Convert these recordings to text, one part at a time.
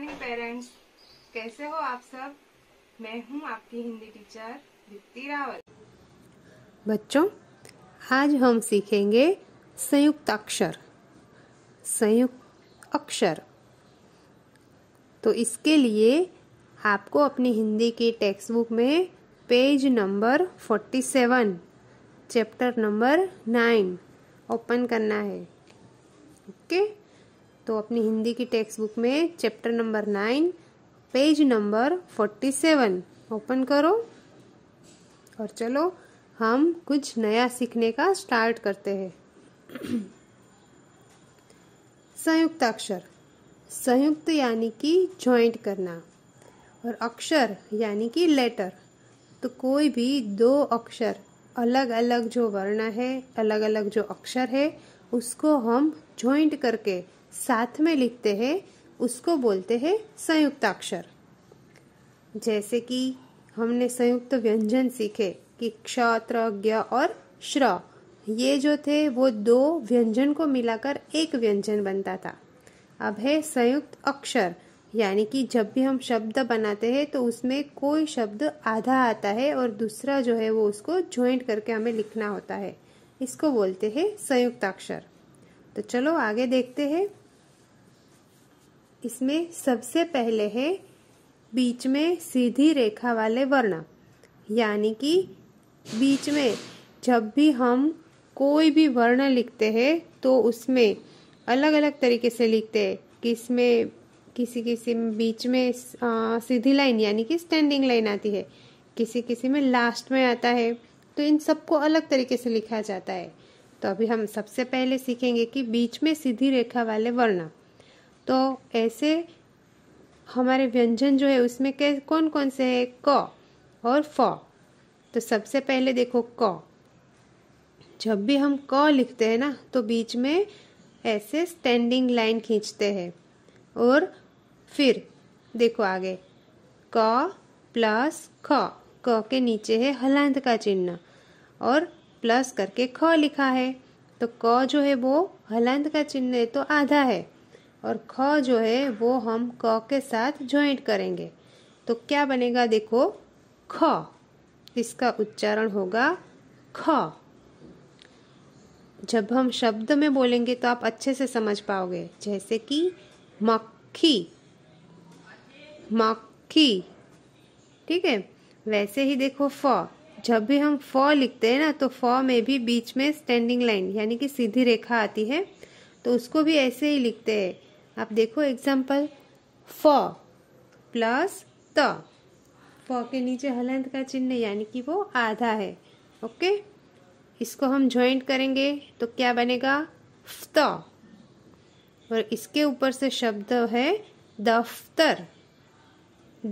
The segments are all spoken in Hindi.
मॉर्निंग पेरेंट्स कैसे हो आप सब मैं हूं आपकी हिंदी टीचर दीप्ति रावल बच्चों आज हम सीखेंगे संयुक्त अक्षर संयुक्त अक्षर तो इसके लिए आपको अपनी हिंदी की टेक्स्ट बुक में page number forty seven chapter number nine open करना है ओके okay? तो अपनी हिंदी की टेक्स्ट बुक में chapter number nine page number forty seven open करो और चलो हम कुछ नया सीखने का स्टार्ट करते हैं संयुक्त अक्षर संयुक्त यानी कि ज्वाइंट करना और अक्षर यानी कि लेटर तो कोई भी दो अक्षर अलग अलग जो वर्ण है अलग अलग जो अक्षर है उसको हम ज्वाइंट करके साथ में लिखते हैं उसको बोलते हैं संयुक्ताक्षर जैसे कि हमने संयुक्त व्यंजन सीखे कि क्ष त्र और श्र ये जो थे वो दो व्यंजन को मिलाकर एक व्यंजन बनता था अब है संयुक्त अक्षर यानी कि जब भी हम शब्द बनाते हैं तो उसमें कोई शब्द आधा आता है और दूसरा जो है वो उसको ज्वाइंट करके हमें लिखना होता है इसको बोलते हैं संयुक्त अक्षर तो चलो आगे देखते हैं इसमें सबसे पहले है बीच में सीधी रेखा वाले वर्ण यानी कि बीच में जब भी हम कोई भी वर्ण लिखते हैं तो उसमें अलग अलग तरीके से लिखते हैं किस में किसी किसी में बीच में आ, सीधी लाइन यानी कि स्टैंडिंग लाइन आती है किसी किसी में लास्ट में आता है तो इन सबको अलग तरीके से लिखा जाता है तो अभी हम सबसे पहले सीखेंगे कि बीच में सीधी रेखा वाले वर्ण तो ऐसे हमारे व्यंजन जो है उसमें के कौन कौन से है क और फ तो सबसे पहले देखो क जब भी हम क लिखते हैं ना तो बीच में ऐसे स्टैंडिंग लाइन खींचते हैं और फिर देखो आगे क प्लस ख क के नीचे है हलांत का चिन्ह और प्लस करके ख लिखा है तो क जो है वो हलांत का चिन्ह है तो आधा है और ख जो है वो हम क के साथ ज्वाइंट करेंगे तो क्या बनेगा देखो ख इसका उच्चारण होगा ख जब हम शब्द में बोलेंगे तो आप अच्छे से समझ पाओगे जैसे कि मक्खी मक्खी ठीक है वैसे ही देखो फ जब भी हम फ लिखते हैं ना तो फ में भी बीच में स्टैंडिंग लाइन यानी कि सीधी रेखा आती है तो उसको भी ऐसे ही लिखते हैं आप देखो एग्जाम्पल फ प्लस त फ के नीचे हलंत का चिन्ह यानी कि वो आधा है ओके इसको हम ज्वाइंट करेंगे तो क्या बनेगा फ्त और इसके ऊपर से शब्द है दफ्तर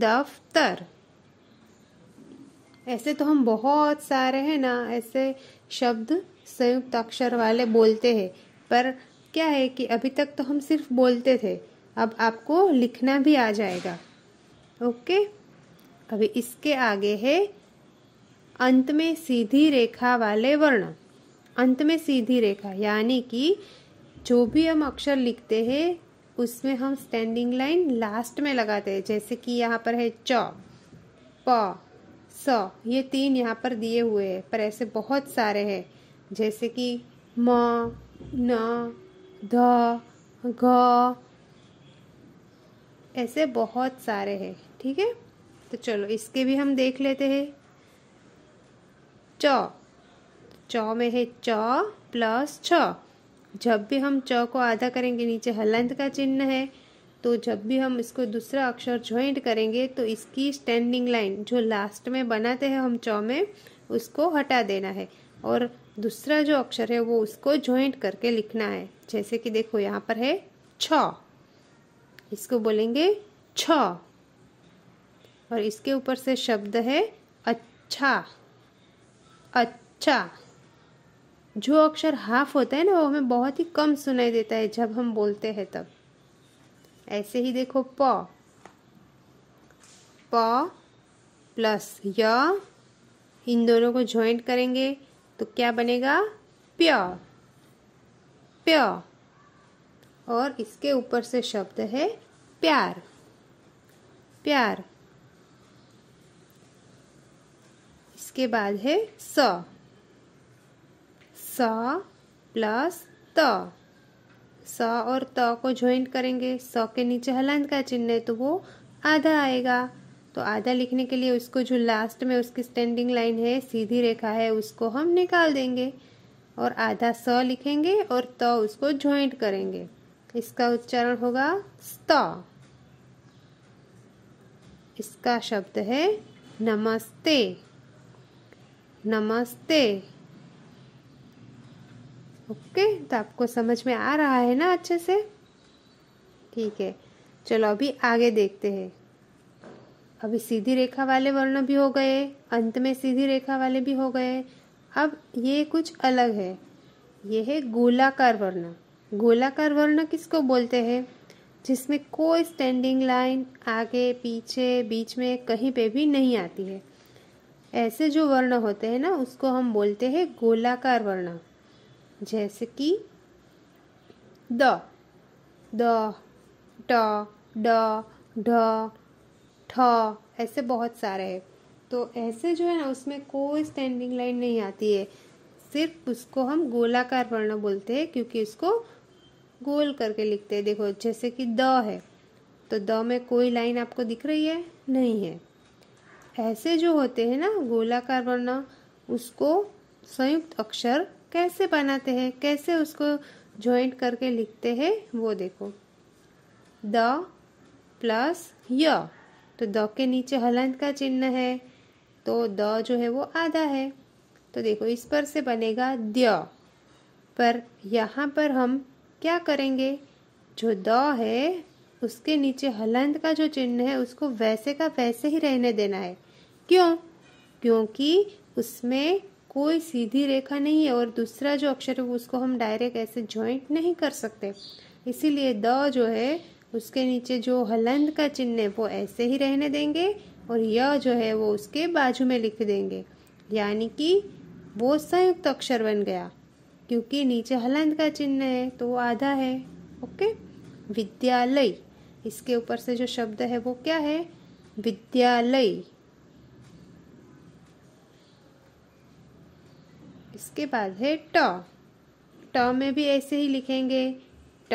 दफ्तर ऐसे तो हम बहुत सारे हैं ना ऐसे शब्द संयुक्त अक्षर वाले बोलते हैं पर क्या है कि अभी तक तो हम सिर्फ बोलते थे अब आपको लिखना भी आ जाएगा ओके अभी इसके आगे है अंत में सीधी रेखा वाले वर्ण अंत में सीधी रेखा यानी कि जो भी हम अक्षर लिखते हैं उसमें हम स्टैंडिंग लाइन लास्ट में लगाते हैं जैसे कि यहाँ पर है च प स ये तीन यहाँ पर दिए हुए हैं पर ऐसे बहुत सारे हैं जैसे कि म न ध घ ऐसे बहुत सारे हैं ठीक है तो चलो इसके भी हम देख लेते हैं च चौ में है च प्लस छ जब भी हम च को आधा करेंगे नीचे हलंत का चिन्ह है तो जब भी हम इसको दूसरा अक्षर ज्वाइंट करेंगे तो इसकी स्टैंडिंग लाइन जो लास्ट में बनाते हैं हम चौ में उसको हटा देना है और दूसरा जो अक्षर है वो उसको ज्वाइंट करके लिखना है जैसे कि देखो यहाँ पर है छ इसको बोलेंगे छ और इसके ऊपर से शब्द है अच्छा अच्छा जो अक्षर हाफ होता है ना वो हमें बहुत ही कम सुनाई देता है जब हम बोलते हैं तब ऐसे ही देखो प प्लस य इन दोनों को ज्वाइंट करेंगे तो क्या बनेगा प्योर प्योर और इसके ऊपर से शब्द है प्यार प्यार इसके बाद है स स प्लस त स और त को ज्वाइंट करेंगे स के नीचे हलंद का चिन्ह है तो वो आधा आएगा तो आधा लिखने के लिए उसको जो लास्ट में उसकी स्टैंडिंग लाइन है सीधी रेखा है उसको हम निकाल देंगे और आधा स लिखेंगे और त तो उसको ज्वाइंट करेंगे इसका उच्चारण होगा स्त इसका शब्द है नमस्ते नमस्ते ओके तो आपको समझ में आ रहा है ना अच्छे से ठीक है चलो अभी आगे देखते हैं अभी सीधी रेखा वाले वर्ण भी हो गए अंत में सीधी रेखा वाले भी हो गए अब ये कुछ अलग है ये है गोलाकार वर्ण गोलाकार वर्ण किसको बोलते हैं जिसमें कोई स्टैंडिंग लाइन आगे पीछे बीच में कहीं पे भी नहीं आती है ऐसे जो वर्ण होते हैं ना उसको हम बोलते हैं गोलाकार वर्ण जैसे कि द द ट ड ढ ठ ऐसे बहुत सारे हैं तो ऐसे जो है ना उसमें कोई स्टैंडिंग लाइन नहीं आती है सिर्फ उसको हम गोलाकार वर्ण बोलते हैं क्योंकि उसको गोल करके लिखते हैं देखो जैसे कि द है तो द में कोई लाइन आपको दिख रही है नहीं है ऐसे जो होते हैं ना गोलाकार वर्ण उसको संयुक्त अक्षर कैसे बनाते हैं कैसे उसको ज्वाइंट करके लिखते हैं वो देखो द प्लस य तो द के नीचे हलंत का चिन्ह है तो द जो है वो आधा है तो देखो इस पर से बनेगा द्य पर यहाँ पर हम क्या करेंगे जो द है उसके नीचे हलंत का जो चिन्ह है उसको वैसे का वैसे ही रहने देना है क्यों क्योंकि उसमें कोई सीधी रेखा नहीं है और दूसरा जो अक्षर है उसको हम डायरेक्ट ऐसे ज्वाइंट नहीं कर सकते इसीलिए द जो है उसके नीचे जो हलंद का चिन्ह है वो ऐसे ही रहने देंगे और य जो है वो उसके बाजू में लिख देंगे यानी कि वो संयुक्त अक्षर बन गया क्योंकि नीचे हलंद का चिन्ह है तो वो आधा है ओके विद्यालय इसके ऊपर से जो शब्द है वो क्या है विद्यालय इसके बाद है ट ट में भी ऐसे ही लिखेंगे ट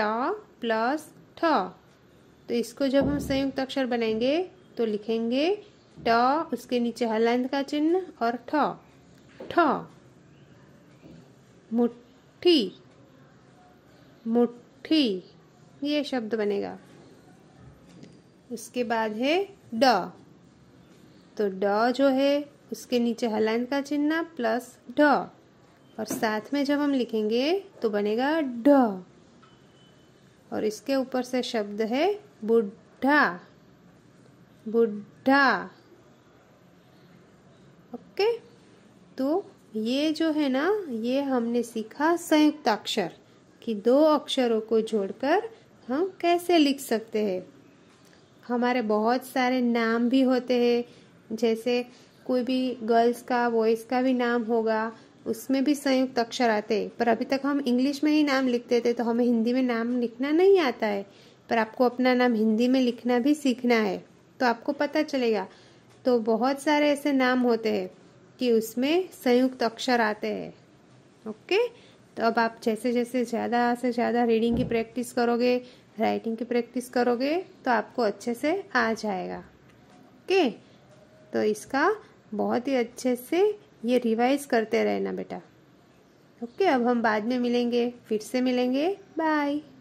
प्लस ठ तो इसको जब हम संयुक्त अक्षर बनाएंगे तो लिखेंगे ट उसके नीचे हलंद का चिन्ह और ठ ठ मुट्ठी मुट्ठी ये शब्द बनेगा उसके बाद है ड तो ड जो है उसके नीचे हलंद का चिन्ह प्लस ढ और साथ में जब हम लिखेंगे तो बनेगा ढ और इसके ऊपर से शब्द है बुढ़ा बुढ़ा ओके तो ये जो है ना ये हमने सीखा संयुक्त अक्षर कि दो अक्षरों को जोड़कर हम कैसे लिख सकते हैं हमारे बहुत सारे नाम भी होते हैं जैसे कोई भी गर्ल्स का बॉयज़ का भी नाम होगा उसमें भी संयुक्त अक्षर आते पर अभी तक हम इंग्लिश में ही नाम लिखते थे तो हमें हिंदी में नाम लिखना नहीं आता है पर आपको अपना नाम हिंदी में लिखना भी सीखना है तो आपको पता चलेगा तो बहुत सारे ऐसे नाम होते हैं कि उसमें संयुक्त अक्षर आते हैं ओके तो अब आप जैसे जैसे ज़्यादा से ज़्यादा रीडिंग की प्रैक्टिस करोगे राइटिंग की प्रैक्टिस करोगे तो आपको अच्छे से आ जाएगा ओके तो इसका बहुत ही अच्छे से ये रिवाइज करते रहना बेटा ओके अब हम बाद में मिलेंगे फिर से मिलेंगे बाय